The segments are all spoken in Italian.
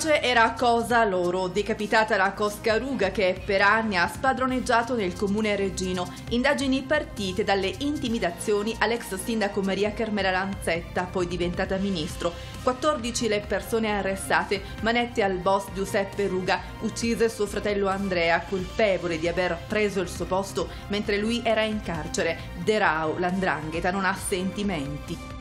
pace era cosa loro, decapitata la Coscaruga che per anni ha spadroneggiato nel comune regino. indagini partite dalle intimidazioni all'ex sindaco Maria Carmela Lanzetta, poi diventata ministro, 14 le persone arrestate, manette al boss Giuseppe Ruga, uccise suo fratello Andrea, colpevole di aver preso il suo posto mentre lui era in carcere, De Rao, l'andrangheta, non ha sentimenti.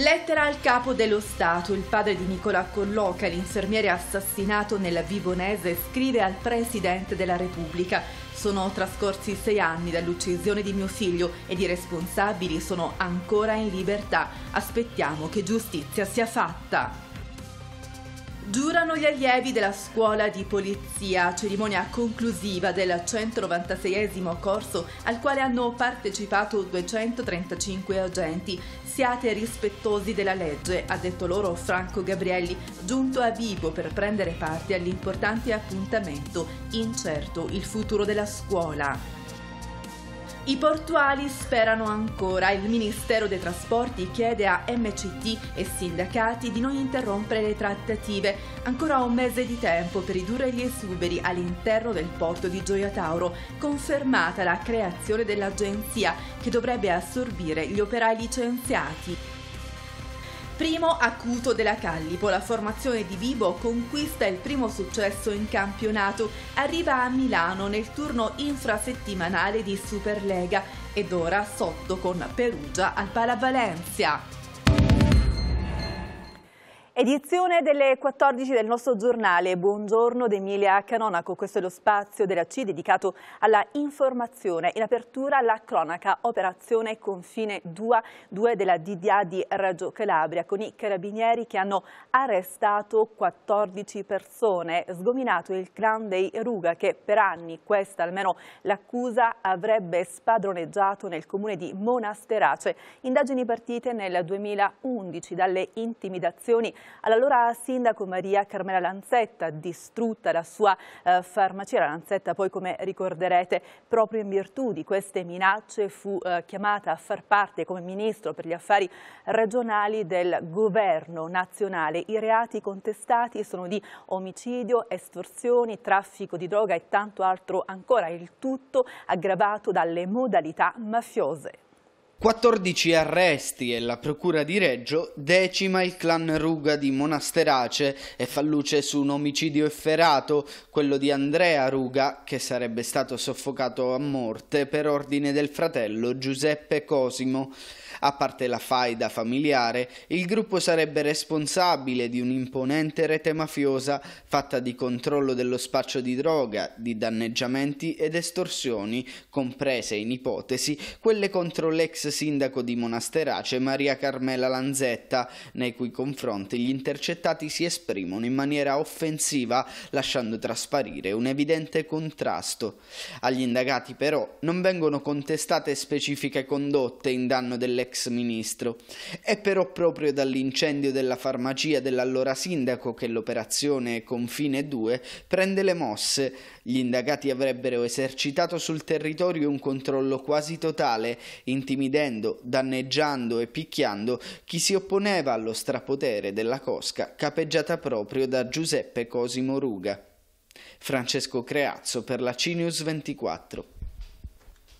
Lettera al capo dello Stato, il padre di Nicola Colloca, l'infermiere assassinato nella Vivonese, scrive al Presidente della Repubblica. Sono trascorsi sei anni dall'uccisione di mio figlio ed i responsabili sono ancora in libertà. Aspettiamo che giustizia sia fatta. Giurano gli allievi della scuola di polizia, cerimonia conclusiva del 196 corso al quale hanno partecipato 235 agenti. Siate rispettosi della legge, ha detto loro Franco Gabrielli, giunto a Vibo per prendere parte all'importante appuntamento Incerto il futuro della scuola. I portuali sperano ancora. Il Ministero dei Trasporti chiede a MCT e sindacati di non interrompere le trattative. Ancora un mese di tempo per ridurre gli esuberi all'interno del porto di Gioia Tauro, confermata la creazione dell'agenzia che dovrebbe assorbire gli operai licenziati. Primo acuto della Callipo, la formazione di Vibo conquista il primo successo in campionato, arriva a Milano nel turno infrasettimanale di Superlega ed ora sotto con Perugia al Palavalencia. Edizione delle 14 del nostro giornale. Buongiorno da Emilia Canonaco. Questo è lo spazio della C dedicato alla informazione. In apertura la cronaca Operazione Confine 2, 2 della DDA di Reggio Calabria con i carabinieri che hanno arrestato 14 persone, sgominato il clan dei Ruga che per anni, questa almeno l'accusa, avrebbe spadroneggiato nel comune di Monasterace. Indagini partite nel 2011 dalle intimidazioni All'allora sindaco Maria Carmela Lanzetta, distrutta la sua eh, farmacia, Lanzetta poi come ricorderete proprio in virtù di queste minacce fu eh, chiamata a far parte come ministro per gli affari regionali del governo nazionale. I reati contestati sono di omicidio, estorsioni, traffico di droga e tanto altro ancora, il tutto aggravato dalle modalità mafiose. 14 arresti e la procura di Reggio decima il clan Ruga di Monasterace e fa luce su un omicidio efferato, quello di Andrea Ruga, che sarebbe stato soffocato a morte per ordine del fratello Giuseppe Cosimo. A parte la faida familiare, il gruppo sarebbe responsabile di un'imponente rete mafiosa fatta di controllo dello spaccio di droga, di danneggiamenti ed estorsioni, comprese in ipotesi quelle contro l'ex sindaco di Monasterace Maria Carmela Lanzetta, nei cui confronti gli intercettati si esprimono in maniera offensiva, lasciando trasparire un evidente contrasto. Agli indagati però non vengono contestate specifiche condotte in danno delle dell'ex ministro. È però proprio dall'incendio della farmacia dell'allora sindaco che l'operazione Confine 2 prende le mosse. Gli indagati avrebbero esercitato sul territorio un controllo quasi totale, intimidendo, danneggiando e picchiando chi si opponeva allo strapotere della cosca capeggiata proprio da Giuseppe Cosimo Ruga. Francesco Creazzo per la CNews 24.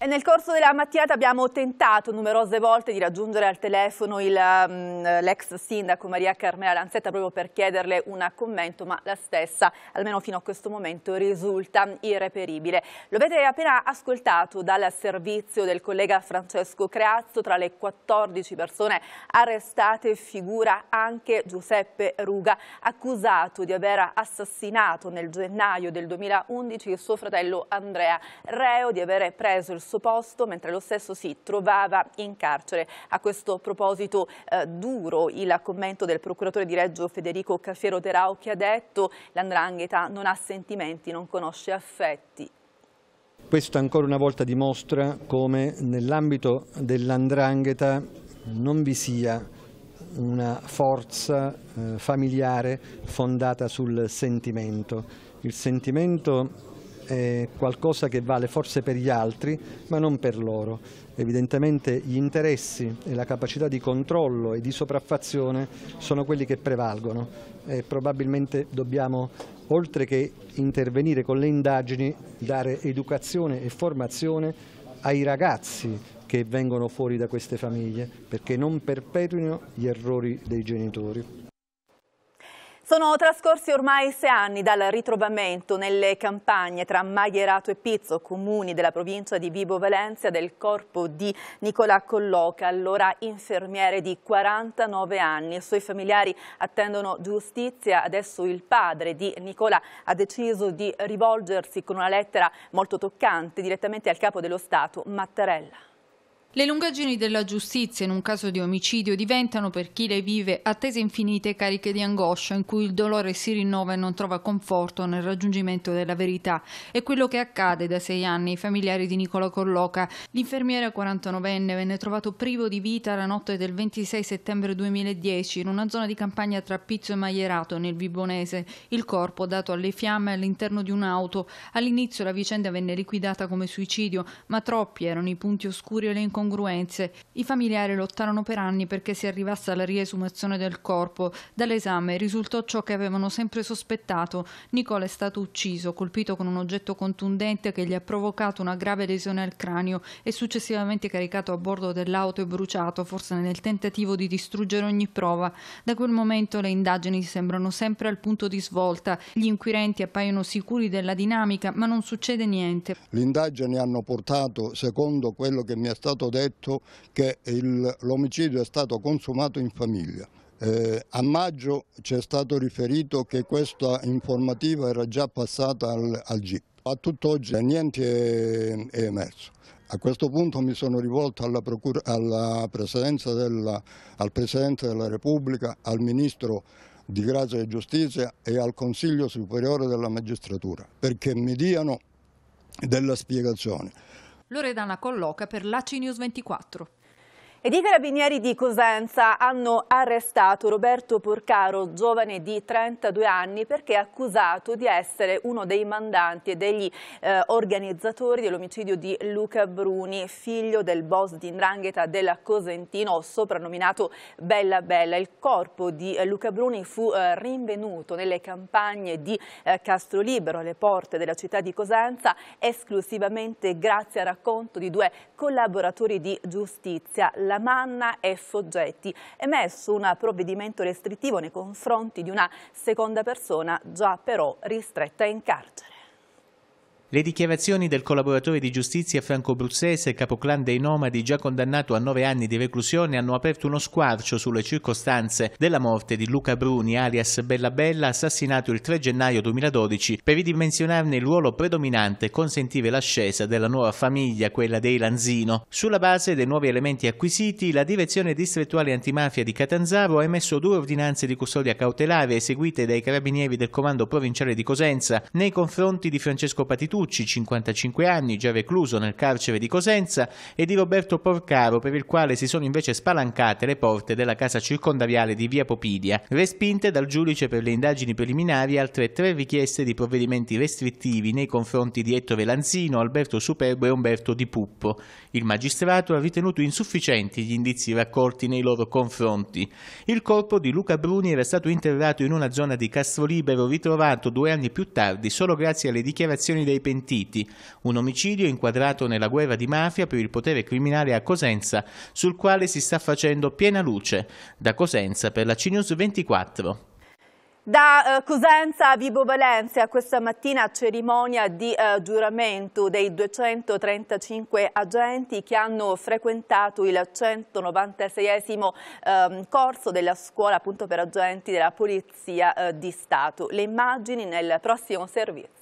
E nel corso della mattinata abbiamo tentato numerose volte di raggiungere al telefono mm, l'ex sindaco Maria Carmela Lanzetta proprio per chiederle un commento, ma la stessa, almeno fino a questo momento, risulta irreperibile. Lo avete appena ascoltato dal servizio del collega Francesco Creazzo, tra le 14 persone arrestate figura anche Giuseppe Ruga, accusato di aver assassinato nel gennaio del 2011 il suo fratello Andrea, reo di aver preso il stesso posto, mentre lo stesso si trovava in carcere. A questo proposito eh, duro il commento del procuratore di Reggio Federico Caffiero Terau che ha detto l'andrangheta non ha sentimenti, non conosce affetti. Questo ancora una volta dimostra come nell'ambito dell'andrangheta non vi sia una forza eh, familiare fondata sul sentimento. Il sentimento è qualcosa che vale forse per gli altri ma non per loro. Evidentemente gli interessi e la capacità di controllo e di sopraffazione sono quelli che prevalgono e probabilmente dobbiamo oltre che intervenire con le indagini dare educazione e formazione ai ragazzi che vengono fuori da queste famiglie perché non perpetuino gli errori dei genitori. Sono trascorsi ormai sei anni dal ritrovamento nelle campagne tra Magherato e Pizzo, comuni della provincia di Vibo Valencia, del corpo di Nicola Colloca, allora infermiere di 49 anni. I suoi familiari attendono giustizia. Adesso il padre di Nicola ha deciso di rivolgersi con una lettera molto toccante direttamente al capo dello Stato, Mattarella. Le lungaggini della giustizia in un caso di omicidio diventano per chi le vive attese infinite cariche di angoscia in cui il dolore si rinnova e non trova conforto nel raggiungimento della verità. È quello che accade da sei anni ai familiari di Nicola Colloca. L'infermiere 49enne venne trovato privo di vita la notte del 26 settembre 2010 in una zona di campagna tra Pizzo e Maierato nel Vibonese. Il corpo dato alle fiamme all'interno di un'auto. All'inizio la vicenda venne liquidata come suicidio, ma troppi erano i punti oscuri e le incontri incongruenze. I familiari lottarono per anni perché si arrivasse alla riesumazione del corpo. Dall'esame risultò ciò che avevano sempre sospettato. Nicola è stato ucciso, colpito con un oggetto contundente che gli ha provocato una grave lesione al cranio e successivamente caricato a bordo dell'auto e bruciato, forse nel tentativo di distruggere ogni prova. Da quel momento le indagini sembrano sempre al punto di svolta. Gli inquirenti appaiono sicuri della dinamica, ma non succede niente. Le indagini hanno portato, secondo quello che mi è stato stato detto che l'omicidio è stato consumato in famiglia. Eh, a maggio ci è stato riferito che questa informativa era già passata al, al GIP. A tutt'oggi niente è, è, emerso. A questo punto mi sono rivolto alla, procura, alla presidenza della, al Presidente della Repubblica, al Ministro di Grazia e Giustizia e al Consiglio Superiore della Magistratura perché mi diano della spiegazione. Loredana colloca per l'AC News 24. Ed i carabinieri di Cosenza hanno arrestato Roberto Porcaro, giovane di 32 anni, perché è accusato di essere uno dei mandanti e degli eh, organizzatori dell'omicidio di Luca Bruni, figlio del boss di Ndrangheta della Cosentino, soprannominato Bella Bella. Il corpo di eh, Luca Bruni fu eh, rinvenuto nelle campagne di eh, Castrolibero, alle porte della città di Cosenza, esclusivamente grazie al racconto di due collaboratori di giustizia. La Manna e Soggetti, emesso un provvedimento restrittivo nei confronti di una seconda persona già però ristretta in carcere. Le dichiarazioni del collaboratore di giustizia franco-bruzzese, capoclan dei nomadi, già condannato a nove anni di reclusione, hanno aperto uno squarcio sulle circostanze della morte di Luca Bruni, alias Bella Bella, assassinato il 3 gennaio 2012, per ridimensionarne il ruolo predominante e consentire l'ascesa della nuova famiglia, quella dei Lanzino. Sulla base dei nuovi elementi acquisiti, la direzione distrettuale antimafia di Catanzaro ha emesso due ordinanze di custodia cautelare eseguite dai carabinieri del comando provinciale di Cosenza nei confronti di Francesco Patitù Bertucci, 55 anni, già recluso nel carcere di Cosenza, e di Roberto Porcaro, per il quale si sono invece spalancate le porte della casa circondariale di Via Popidia, respinte dal giudice per le indagini preliminari altre tre richieste di provvedimenti restrittivi nei confronti di Ettore Lanzino, Alberto Superbo e Umberto Di Puppo. Il magistrato ha ritenuto insufficienti gli indizi raccolti nei loro confronti. Il corpo di Luca Bruni era stato interrato in una zona di Castrolibero ritrovato due anni più tardi solo grazie alle dichiarazioni dei pentiti, un omicidio inquadrato nella guerra di mafia per il potere criminale a Cosenza, sul quale si sta facendo piena luce. Da Cosenza per la CNews 24. Da eh, Cosenza a Vibo Valencia questa mattina cerimonia di eh, giuramento dei 235 agenti che hanno frequentato il 196 eh, corso della scuola appunto, per agenti della Polizia eh, di Stato. Le immagini nel prossimo servizio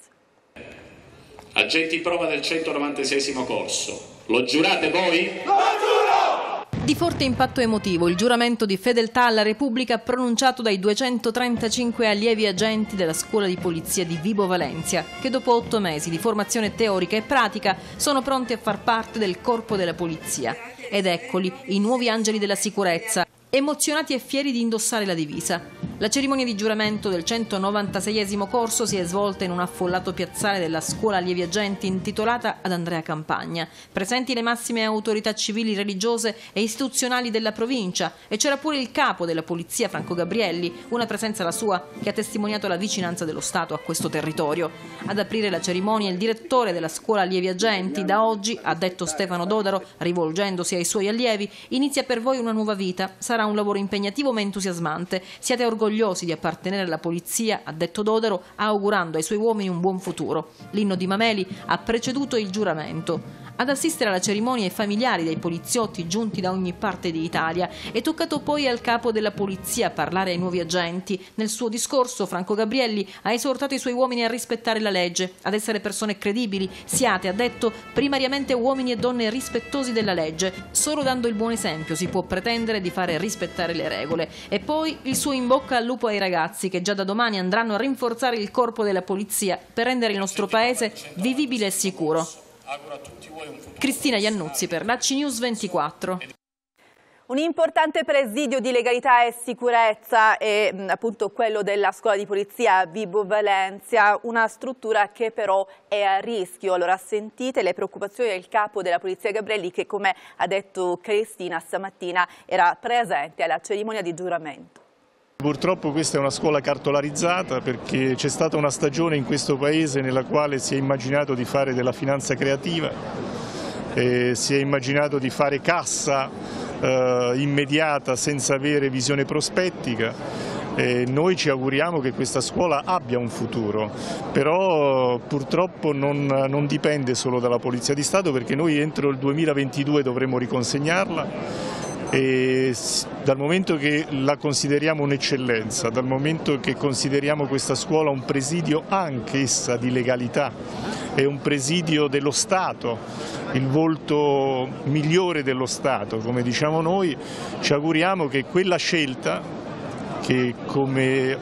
agenti prova del 196 corso. Lo giurate voi? Lo giuro! Di forte impatto emotivo il giuramento di fedeltà alla Repubblica pronunciato dai 235 allievi agenti della scuola di polizia di Vibo Valencia, che dopo otto mesi di formazione teorica e pratica sono pronti a far parte del corpo della polizia. Ed eccoli, i nuovi angeli della sicurezza, emozionati e fieri di indossare la divisa. La cerimonia di giuramento del 196 corso si è svolta in un affollato piazzale della scuola Lievi Agenti intitolata ad Andrea Campagna. Presenti le massime autorità civili, religiose e istituzionali della provincia e c'era pure il capo della polizia Franco Gabrielli, una presenza la sua che ha testimoniato la vicinanza dello Stato a questo territorio. Ad aprire la cerimonia il direttore della scuola Lievi Agenti, da oggi, ha detto Stefano Dodaro, rivolgendosi ai suoi allievi, inizia per voi una nuova vita, sarà un lavoro impegnativo ma entusiasmante, Siete orgogliosi orgogliosi di appartenere alla polizia, ha detto Dodero, augurando ai suoi uomini un buon futuro. L'inno di Mameli ha preceduto il giuramento. Ad assistere alla cerimonia i familiari dei poliziotti giunti da ogni parte d'Italia è toccato poi al capo della polizia parlare ai nuovi agenti. Nel suo discorso Franco Gabrielli ha esortato i suoi uomini a rispettare la legge, ad essere persone credibili, siate, ha detto, primariamente uomini e donne rispettosi della legge. Solo dando il buon esempio si può pretendere di fare rispettare le regole. E poi il suo in bocca bocca al lupo ai ragazzi che già da domani andranno a rinforzare il corpo della polizia per rendere il nostro paese vivibile e sicuro. Cristina Iannuzzi per la CNews 24. Un importante presidio di legalità e sicurezza è mm, appunto quello della scuola di polizia Vibo Valencia, una struttura che però è a rischio. Allora sentite le preoccupazioni del capo della polizia Gabrielli che come ha detto Cristina stamattina era presente alla cerimonia di giuramento. Purtroppo questa è una scuola cartolarizzata perché c'è stata una stagione in questo paese nella quale si è immaginato di fare della finanza creativa, eh, si è immaginato di fare cassa eh, immediata senza avere visione prospettica eh, noi ci auguriamo che questa scuola abbia un futuro, però purtroppo non, non dipende solo dalla Polizia di Stato perché noi entro il 2022 dovremo riconsegnarla e dal momento che la consideriamo un'eccellenza, dal momento che consideriamo questa scuola un presidio anch'essa di legalità, è un presidio dello Stato, il volto migliore dello Stato, come diciamo noi, ci auguriamo che quella scelta che come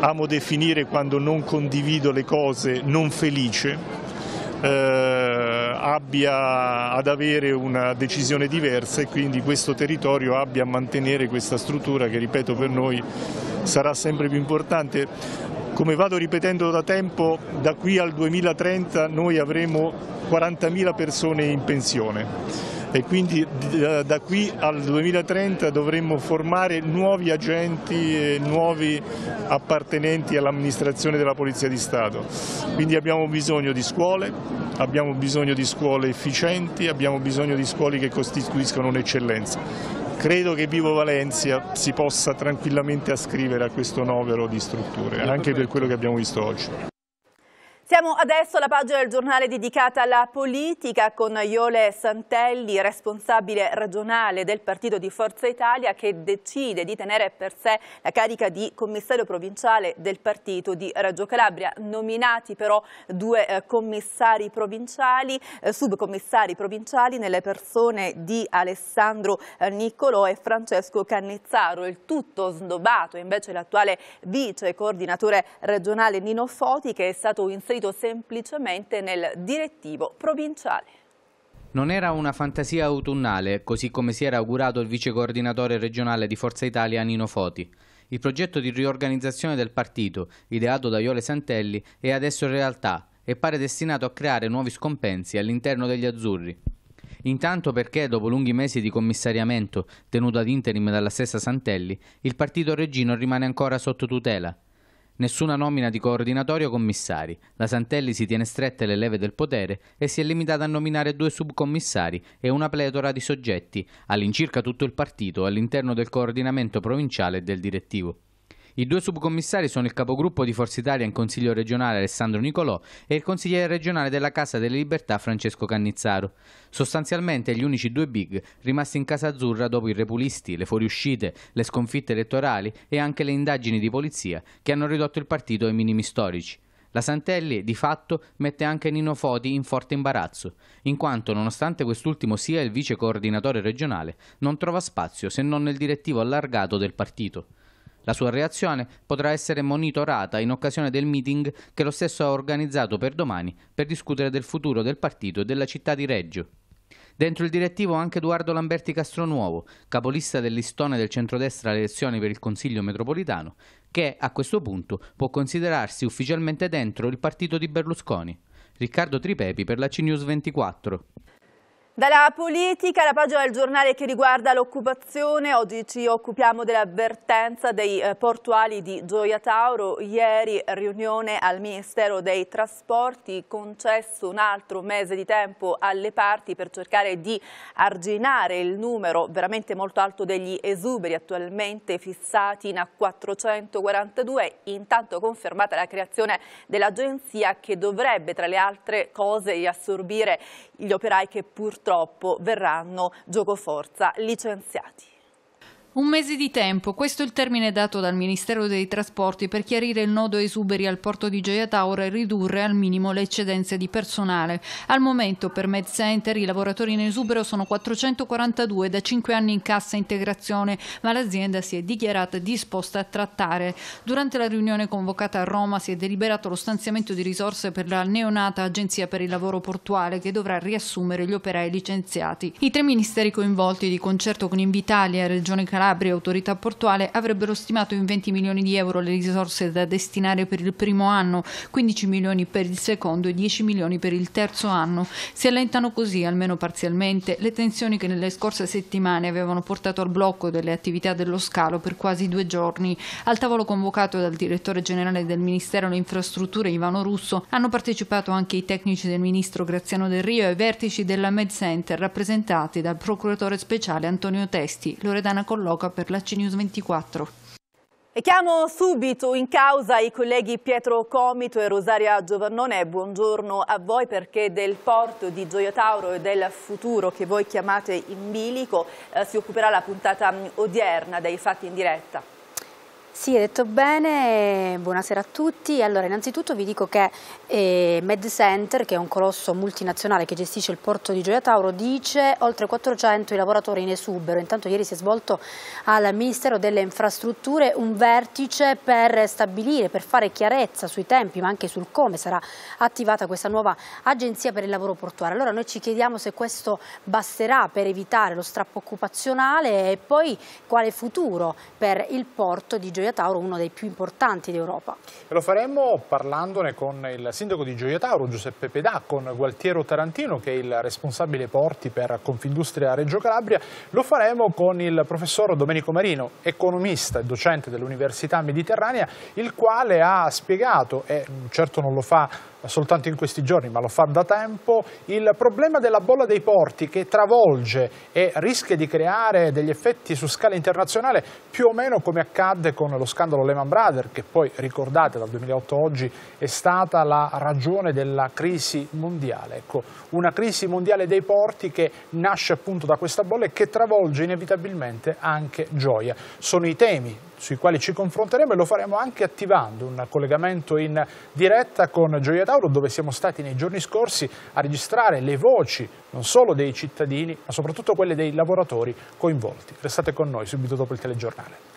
amo definire quando non condivido le cose non felice, eh, abbia ad avere una decisione diversa e quindi questo territorio abbia a mantenere questa struttura che ripeto per noi sarà sempre più importante. Come vado ripetendo da tempo, da qui al 2030 noi avremo 40.000 persone in pensione e quindi eh, da qui al 2030 dovremmo formare nuovi agenti e nuovi appartenenti all'amministrazione della Polizia di Stato. Quindi abbiamo bisogno di scuole, abbiamo bisogno di scuole efficienti, abbiamo bisogno di scuole che costituiscono un'eccellenza. Credo che Vivo Valencia si possa tranquillamente ascrivere a questo novero di strutture, anche per quello che abbiamo visto oggi. Siamo adesso alla pagina del giornale dedicata alla politica con Iole Santelli, responsabile regionale del partito di Forza Italia che decide di tenere per sé la carica di commissario provinciale del partito di Reggio Calabria. Nominati però due eh, commissari provinciali, eh, subcommissari provinciali nelle persone di Alessandro eh, Niccolò e Francesco Cannizzaro. Il tutto snobato invece l'attuale vice coordinatore regionale Nino Foti che è stato inserito istituito semplicemente nel direttivo provinciale. Non era una fantasia autunnale, così come si era augurato il vice coordinatore regionale di Forza Italia Nino Foti. Il progetto di riorganizzazione del partito, ideato da Iole Santelli, è adesso realtà e pare destinato a creare nuovi scompensi all'interno degli azzurri. Intanto perché, dopo lunghi mesi di commissariamento, tenuto ad interim dalla stessa Santelli, il partito reggino rimane ancora sotto tutela. Nessuna nomina di coordinatori o commissari. La Santelli si tiene strette le leve del potere e si è limitata a nominare due subcommissari e una pletora di soggetti, all'incirca tutto il partito, all'interno del coordinamento provinciale e del direttivo. I due subcommissari sono il capogruppo di Forza Italia in Consiglio regionale Alessandro Nicolò e il consigliere regionale della Casa delle Libertà Francesco Cannizzaro. Sostanzialmente gli unici due big rimasti in Casa Azzurra dopo i repulisti, le fuoriuscite, le sconfitte elettorali e anche le indagini di polizia che hanno ridotto il partito ai minimi storici. La Santelli, di fatto, mette anche Nino Foti in forte imbarazzo, in quanto, nonostante quest'ultimo sia il vice coordinatore regionale, non trova spazio se non nel direttivo allargato del partito. La sua reazione potrà essere monitorata in occasione del meeting che lo stesso ha organizzato per domani per discutere del futuro del partito e della città di Reggio. Dentro il direttivo anche Edoardo Lamberti Castronuovo, capolista dell'istone del centrodestra alle elezioni per il Consiglio metropolitano, che a questo punto può considerarsi ufficialmente dentro il partito di Berlusconi. Riccardo Tripepi per la CNews 24. Dalla politica, la pagina del giornale che riguarda l'occupazione, oggi ci occupiamo dell'avvertenza dei eh, portuali di Gioia Tauro. Ieri riunione al Ministero dei Trasporti, concesso un altro mese di tempo alle parti per cercare di arginare il numero veramente molto alto degli esuberi attualmente fissati in a 442. Intanto confermata la creazione dell'agenzia che dovrebbe tra le altre cose riassorbire gli operai che purtroppo purtroppo verranno giocoforza licenziati. Un mese di tempo, questo è il termine dato dal Ministero dei Trasporti per chiarire il nodo esuberi al porto di Gioia Tauro e ridurre al minimo le eccedenze di personale. Al momento per Med Center i lavoratori in esubero sono 442 da 5 anni in cassa integrazione, ma l'azienda si è dichiarata disposta a trattare. Durante la riunione convocata a Roma si è deliberato lo stanziamento di risorse per la neonata Agenzia per il Lavoro Portuale che dovrà riassumere gli operai licenziati. I tre ministeri coinvolti di concerto con Invitalia, Regione Calabria, Calabria e autorità portuale avrebbero stimato in 20 milioni di euro le risorse da destinare per il primo anno, 15 milioni per il secondo e 10 milioni per il terzo anno. Si allentano così, almeno parzialmente, le tensioni che nelle scorse settimane avevano portato al blocco delle attività dello scalo per quasi due giorni. Al tavolo convocato dal direttore generale del Ministero delle Infrastrutture Ivano Russo hanno partecipato anche i tecnici del ministro Graziano Del Rio e vertici della Med Center rappresentati dal procuratore speciale Antonio Testi, Loredana Collo. Loca per la CNews 24. E chiamo subito in causa i colleghi Pietro Comito e Rosaria Giovannone. Buongiorno a voi perché del porto di Gioia Tauro e del futuro che voi chiamate in bilico eh, si occuperà la puntata mm, odierna dei fatti in diretta. Sì, hai detto bene, buonasera a tutti. Allora, innanzitutto vi dico che eh, MedCenter, che è un colosso multinazionale che gestisce il porto di Gioia Tauro, dice oltre 400 i lavoratori in esubero. Intanto ieri si è svolto al Ministero delle Infrastrutture un vertice per stabilire, per fare chiarezza sui tempi, ma anche sul come sarà attivata questa nuova agenzia per il lavoro portuale. Allora, noi ci chiediamo se questo basterà per evitare lo strappo occupazionale e poi quale futuro per il porto di Gioia Tauro. Gioia Tauro uno dei più importanti d'Europa. E lo faremo parlandone con il sindaco di Gioia Tauro, Giuseppe Pedà, con Gualtiero Tarantino, che è il responsabile porti per Confindustria Reggio Calabria. Lo faremo con il professor Domenico Marino, economista e docente dell'Università Mediterranea, il quale ha spiegato, e certo non lo fa soltanto in questi giorni, ma lo fa da tempo, il problema della bolla dei porti che travolge e rischia di creare degli effetti su scala internazionale, più o meno come accadde con lo scandalo Lehman Brothers, che poi ricordate dal 2008 a oggi è stata la ragione della crisi mondiale. Ecco, una crisi mondiale dei porti che nasce appunto da questa bolla e che travolge inevitabilmente anche Gioia. Sono i temi sui quali ci confronteremo e lo faremo anche attivando un collegamento in diretta con Gioia Tauro dove siamo stati nei giorni scorsi a registrare le voci non solo dei cittadini ma soprattutto quelle dei lavoratori coinvolti. Restate con noi subito dopo il telegiornale.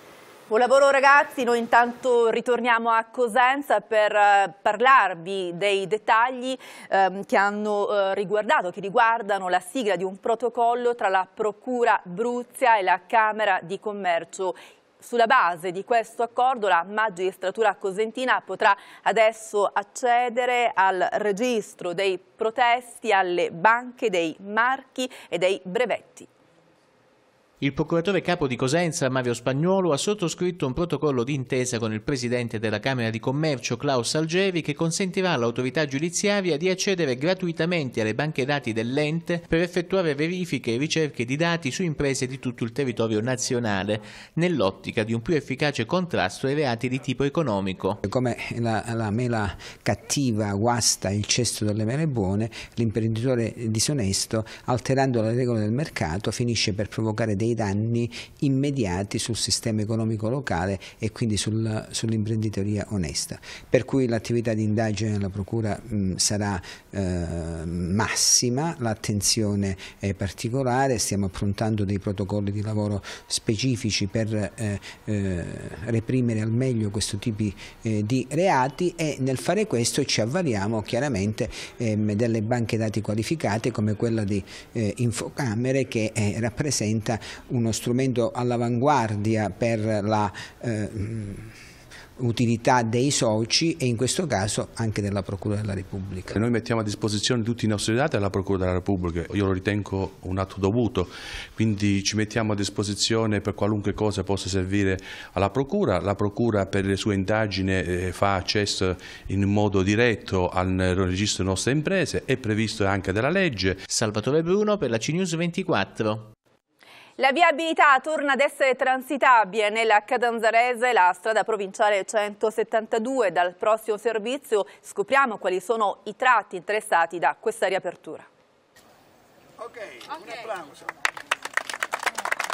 Buon lavoro ragazzi, noi intanto ritorniamo a Cosenza per eh, parlarvi dei dettagli ehm, che hanno eh, riguardato, che riguardano la sigla di un protocollo tra la Procura Bruzia e la Camera di Commercio sulla base di questo accordo la magistratura cosentina potrà adesso accedere al registro dei protesti alle banche dei marchi e dei brevetti. Il procuratore capo di Cosenza, Mario Spagnuolo, ha sottoscritto un protocollo d'intesa con il presidente della Camera di Commercio, Klaus Algevi, che consentirà all'autorità giudiziaria di accedere gratuitamente alle banche dati dell'ente per effettuare verifiche e ricerche di dati su imprese di tutto il territorio nazionale, nell'ottica di un più efficace contrasto ai reati di tipo economico. Come la, la mela cattiva guasta il cesto delle mele buone, l'imprenditore disonesto, alterando le regole del mercato, finisce per provocare dei dei danni immediati sul sistema economico locale e quindi sul, sull'imprenditoria onesta. Per cui l'attività di indagine della Procura mh, sarà eh, massima, l'attenzione è particolare, stiamo approntando dei protocolli di lavoro specifici per eh, eh, reprimere al meglio questo tipo eh, di reati e nel fare questo ci avvaliamo chiaramente ehm, delle banche dati qualificate come quella di eh, Infocamere che eh, rappresenta uno strumento all'avanguardia per la eh, utilità dei soci e in questo caso anche della Procura della Repubblica. Noi mettiamo a disposizione tutti i nostri dati alla Procura della Repubblica, io lo ritengo un atto dovuto, quindi ci mettiamo a disposizione per qualunque cosa possa servire alla Procura, la Procura per le sue indagini eh, fa accesso in modo diretto al registro delle nostre imprese, è previsto anche dalla legge. Salvatore Bruno per la CNews 24. La viabilità torna ad essere transitabile nella Cadanzarese, la strada provinciale 172. Dal prossimo servizio scopriamo quali sono i tratti interessati da questa riapertura. Ok, okay. un applauso.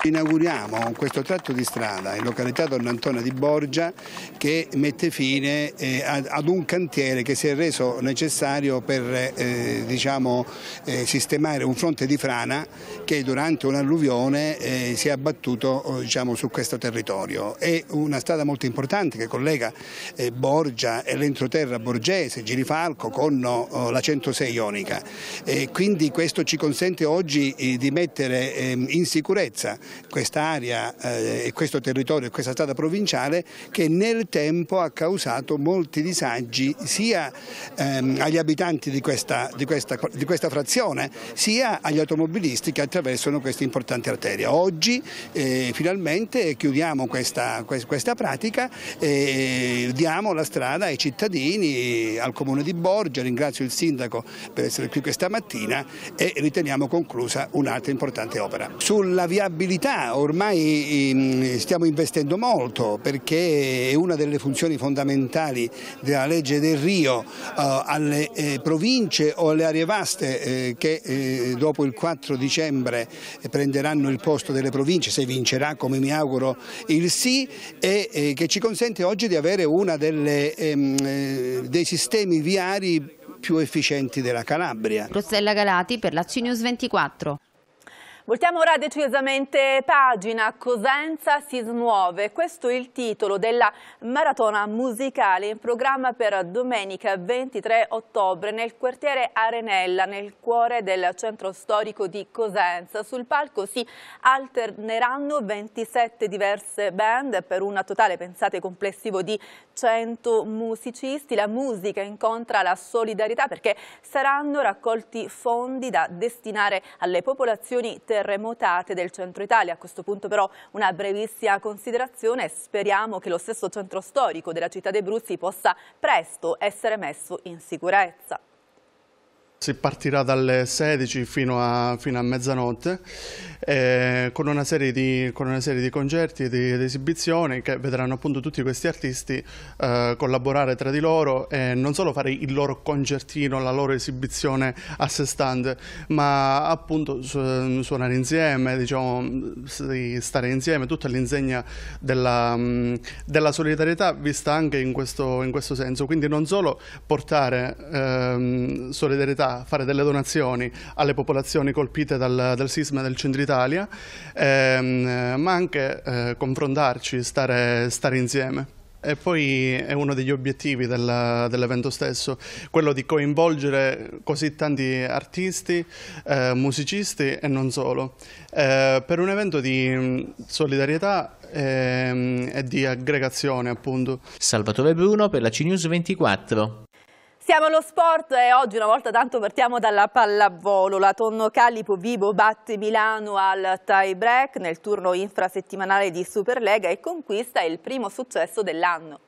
Inauguriamo questo tratto di strada in località Don Antonio di Borgia che mette fine eh, ad un cantiere che si è reso necessario per eh, diciamo, eh, sistemare un fronte di frana che durante un'alluvione si è abbattuto diciamo, su questo territorio. È una strada molto importante che collega Borgia e l'entroterra borgese, Girifalco con oh, la 106 Ionica. quindi questo ci consente oggi di mettere ehm, in sicurezza quest'area eh, questo territorio e questa strada provinciale che nel tempo ha causato molti disagi sia ehm, agli abitanti di questa, di, questa, di questa, frazione sia agli automobilisti che attraversano questa importante arteria. Oggi eh, finalmente chiudiamo questa, questa pratica e diamo la strada ai cittadini, al comune di Borgia, ringrazio il sindaco per essere qui questa mattina e riteniamo conclusa un'altra importante opera. Sulla viabilità sanità ormai ehm, stiamo investendo molto perché è una delle funzioni fondamentali della legge del Rio eh, alle eh, province o alle aree vaste eh, che dopo il 4 dicembre prenderanno il posto delle province se vincerà come mi auguro il sì e che ci consente oggi di avere uno ehm, dei sistemi viari più efficienti della Calabria. Rossella Galati per la CNews 24. Voltiamo ora decisamente pagina, Cosenza si smuove, questo è il titolo della maratona musicale in programma per domenica 23 ottobre nel quartiere Arenella, nel cuore del centro storico di Cosenza. Sul palco si alterneranno 27 diverse band per un totale, pensate, complessivo di 100 musicisti. La musica incontra la solidarietà perché saranno raccolti fondi da destinare alle popolazioni terrene terremotate del centro Italia. A questo punto però una brevissima considerazione, speriamo che lo stesso centro storico della città dei Bruzzi possa presto essere messo in sicurezza. Si partirà dalle 16 fino a, fino a mezzanotte eh, con, una di, con, una serie di, concerti e di, di, esibizioni che vedranno appunto tutti questi artisti eh, collaborare tra di loro e non solo fare il loro concertino, la loro esibizione a sé stante, ma appunto su, suonare insieme, diciamo, stare insieme, tutta l'insegna della, mm, della, solidarietà vista anche in questo, in questo, senso. Quindi non solo portare ehm, solidarietà fare delle donazioni alle popolazioni colpite dal, dal sisma del centro Italia, ehm, ma anche eh, confrontarci, stare, stare insieme. E poi è uno degli obiettivi dell'evento dell stesso, quello di coinvolgere così tanti artisti, eh, musicisti e non solo, eh, per un evento di mm, solidarietà e, ehm, e di aggregazione appunto. Salvatore Bruno per la CNews 24. Siamo allo sport e oggi una volta tanto partiamo dalla pallavolo. La Tonno Calipo Vivo batte Milano al tie break nel turno infrasettimanale di Superlega e conquista il primo successo dell'anno.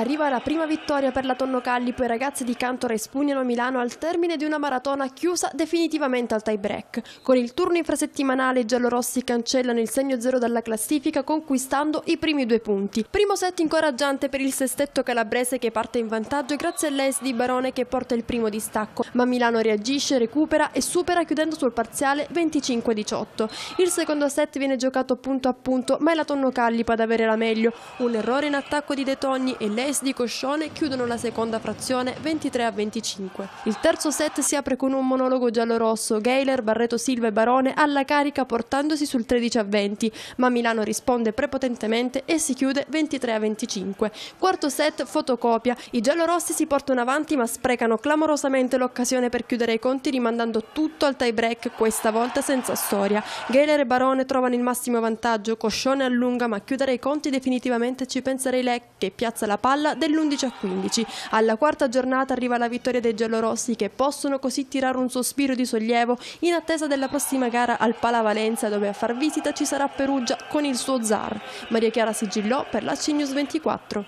Arriva la prima vittoria per la Tonno Callipo e i ragazzi di Cantore espugnano Milano al termine di una maratona chiusa definitivamente al tie-break. Con il turno infrasettimanale i giallorossi cancellano il segno zero dalla classifica conquistando i primi due punti. Primo set incoraggiante per il sestetto calabrese che parte in vantaggio grazie all'es di Barone che porta il primo distacco, ma Milano reagisce, recupera e supera chiudendo sul parziale 25-18. Il secondo set viene giocato punto a punto ma è la Tonno Callipo ad avere la meglio. Un errore in attacco di De Togni e lei Paesi di Coscione chiudono la seconda frazione 23 a 25. Il terzo set si apre con un monologo giallo-rosso, Gayler, Barreto Silva e Barone alla carica portandosi sul 13 a 20, ma Milano risponde prepotentemente e si chiude 23 a 25. Quarto set fotocopia, i giallorossi si portano avanti ma sprecano clamorosamente l'occasione per chiudere i conti rimandando tutto al tie break, questa volta senza storia. Gayler e Barone trovano il massimo vantaggio, Coscione allunga ma chiudere i conti definitivamente ci penserei Rilè che piazza la palla palla dell'11 a 15. Alla quarta giornata arriva la vittoria dei giallorossi che possono così tirare un sospiro di sollievo in attesa della prossima gara al Pala Valenza dove a far visita ci sarà Perugia con il suo zar. Maria Chiara Sigillò per la CNews 24.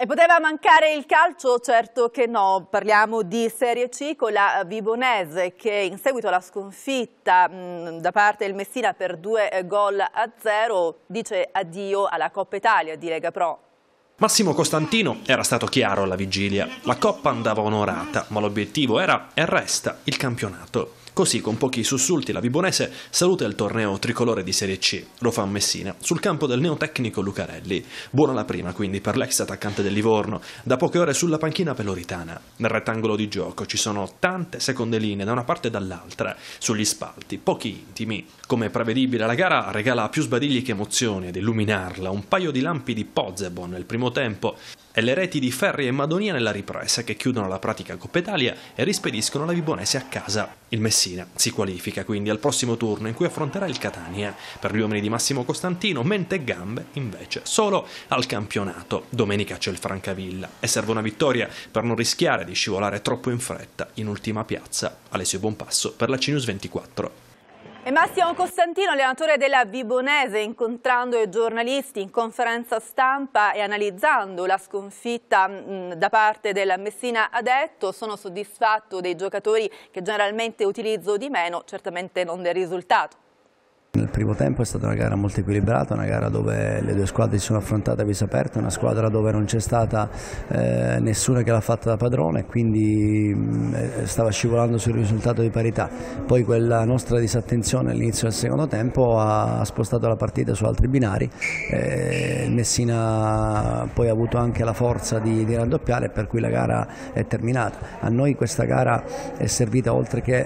E poteva mancare il calcio? Certo che no, parliamo di Serie C con la Vibonese che in seguito alla sconfitta mh, mm, da parte del Messina per due eh, gol a zero dice addio alla Coppa Italia di Lega Pro. Massimo Costantino era stato chiaro alla vigilia, la coppa andava onorata, ma l'obiettivo era e resta il campionato. Così, con pochi sussulti, la Vibonese saluta il torneo tricolore di Serie C, lo fa a Messina, sul campo del neotecnico Lucarelli. Buona la prima, quindi, per l'ex attaccante del Livorno, da poche ore sulla panchina peloritana. Nel rettangolo di gioco ci sono tante seconde linee da una parte e dall'altra, sugli spalti, pochi intimi. Come prevedibile, la gara regala più sbadigli che emozioni ad illuminarla, un paio di lampi di Pozzebon nel primo tempo, e le reti di Ferri e Madonia nella ripresa che chiudono la pratica Coppa Italia e rispediscono la Vibonese a casa. Il Messina si qualifica quindi al prossimo turno in cui affronterà il Catania. Per gli uomini di Massimo Costantino, mente e gambe invece solo al campionato. Domenica c'è il Francavilla e serve una vittoria per non rischiare di scivolare troppo in fretta in ultima piazza. Alessio Bonpasso per la CNews 24. E Massimo Costantino, allenatore della Vibonese, incontrando i giornalisti in conferenza stampa e analizzando la sconfitta mm, da parte della Messina, ha detto sono soddisfatto dei giocatori che generalmente utilizzo di meno, certamente non del risultato. Nel primo tempo è stata una gara molto equilibrata, una gara dove le due squadre si sono affrontate a viso aperto, una squadra dove non c'è stata eh, nessuna che l'ha fatta da padrone, quindi mh, mm, eh, stava scivolando sul risultato di parità. Poi quella nostra disattenzione all'inizio del secondo tempo ha spostato la partita su altri binari, eh, Messina poi ha avuto anche la forza di, di, raddoppiare per cui la gara è terminata. A noi questa gara è servita oltre che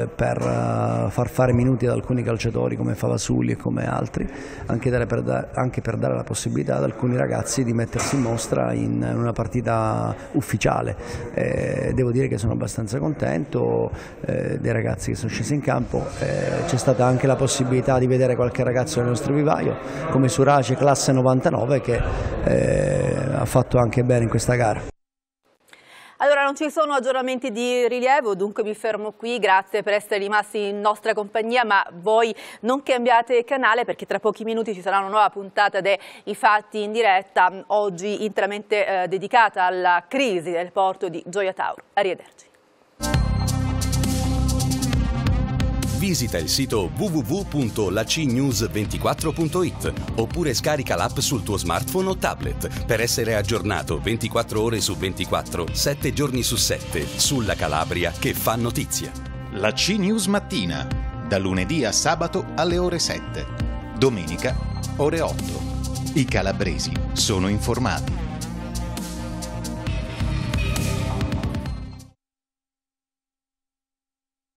eh, per eh, far fare minuti ad alcuni calciatori come Favasuli e come altri, anche, per, da, anche per dare la possibilità ad alcuni ragazzi di mettersi in mostra in, in una partita ufficiale. Eh, devo dire che sono abbastanza contento eh, dei ragazzi che sono scesi in campo, eh, c'è stata anche la possibilità di vedere qualche ragazzo nel nostro vivaio, come Surace classe 99 che eh, ha fatto anche bene in questa gara non ci sono aggiornamenti di rilievo, dunque mi fermo qui. Grazie per essere rimasti in nostra compagnia, ma voi non cambiate canale perché tra pochi minuti ci sarà una nuova puntata dei fatti in diretta, oggi interamente eh, dedicata alla crisi del porto di Gioia Tauro. Arrivederci. Visita il sito www.lacnews24.it oppure scarica l'app sul tuo smartphone o tablet per essere aggiornato 24 ore su 24, 7 giorni su 7 sulla Calabria che fa notizia. La CNews mattina, da lunedì a sabato alle ore 7, domenica ore 8. I calabresi sono informati.